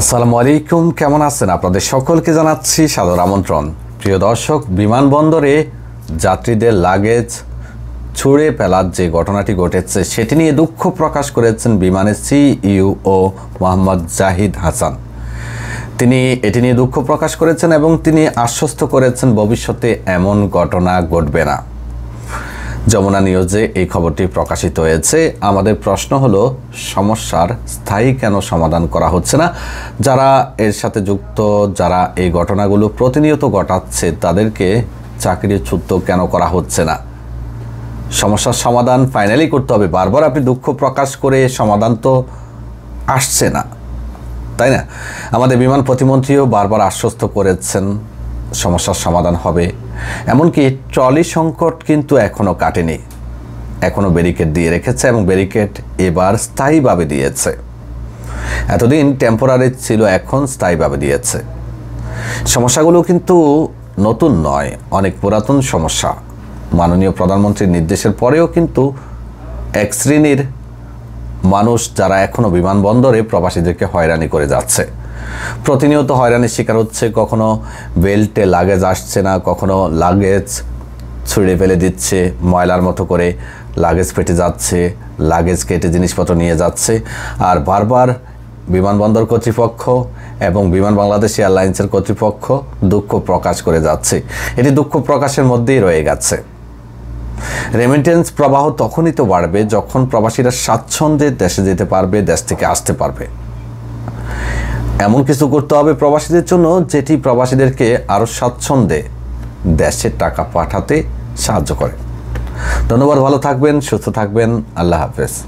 আসসালামু আলাইকুম কেমন আছেন আপনাদের সকলকে জানাচ্ছি সাদর আমন্ত্রণ প্রিয় দর্শক বিমানবন্দরে যাত্রীদের লাগেজ ছুঁড়ে ফেলার যে ঘটনাটি ঘটেছে সেটি নিয়ে দুঃখ প্রকাশ করেছেন বিমানের সিইউ ও মোহাম্মদ জাহিদ হাসান তিনি এটি নিয়ে দুঃখ প্রকাশ করেছেন এবং তিনি আশ্বস্ত করেছেন ভবিষ্যতে এমন ঘটনা ঘটবে না যমুনা নিউজে এই খবরটি প্রকাশিত হয়েছে আমাদের প্রশ্ন হলো সমস্যার স্থায়ী কেন সমাধান করা হচ্ছে না যারা এর সাথে যুক্ত যারা এই ঘটনাগুলো প্রতিনিয়ত ঘটাচ্ছে তাদেরকে চাকরিচ্যুত কেন করা হচ্ছে না সমস্যার সমাধান ফাইনালি করতে হবে বারবার আপনি দুঃখ প্রকাশ করে সমাধান তো আসছে না তাই না আমাদের বিমান প্রতিমন্ত্রীও বারবার আশ্বস্ত করেছেন সমস্যার সমাধান হবে এমনকি ট্রলি সংকট কিন্তু এখনও কাটেনি এখনও ব্যারিকেড দিয়ে রেখেছে এবং ব্যারিকেড এবার স্থায়ীভাবে দিয়েছে এতদিন টেম্পোরারি ছিল এখন স্থায়ীভাবে দিয়েছে সমস্যাগুলো কিন্তু নতুন নয় অনেক পুরাতন সমস্যা মাননীয় প্রধানমন্ত্রীর নির্দেশের পরেও কিন্তু এক শ্রেণীর মানুষ যারা এখনও বিমানবন্দরে প্রবাসীদেরকে হয়রানি করে যাচ্ছে প্রতিনিয়ত হয়রানির শিকার হচ্ছে কখনো বেল্টে লাগেজ আসছে না কখনো লাগেজ ছুঁড়ে ফেলে দিচ্ছে ময়লার মতো করে লাগেজ ফেটে যাচ্ছে লাগেজ কেটে জিনিসপত্র নিয়ে যাচ্ছে আর বারবার বিমানবন্দর কর্তৃপক্ষ এবং বিমান বাংলাদেশ এয়ারলাইন্সের কর্তৃপক্ষ দুঃখ প্রকাশ করে যাচ্ছে এটি দুঃখ প্রকাশের মধ্যেই রয়ে গেছে রেমিটেন্স প্রবাহ তখনই তো বাড়বে যখন প্রবাসীরা স্বাচ্ছন্দ্যে দেশে যেতে পারবে দেশ থেকে আসতে পারবে এমন কিছু করতে হবে প্রবাসীদের জন্য যেটি প্রবাসীদেরকে আরও স্বাচ্ছন্দ্যে দেশে টাকা পাঠাতে সাহায্য করে ধন্যবাদ ভালো থাকবেন সুস্থ থাকবেন আল্লাহ হাফেজ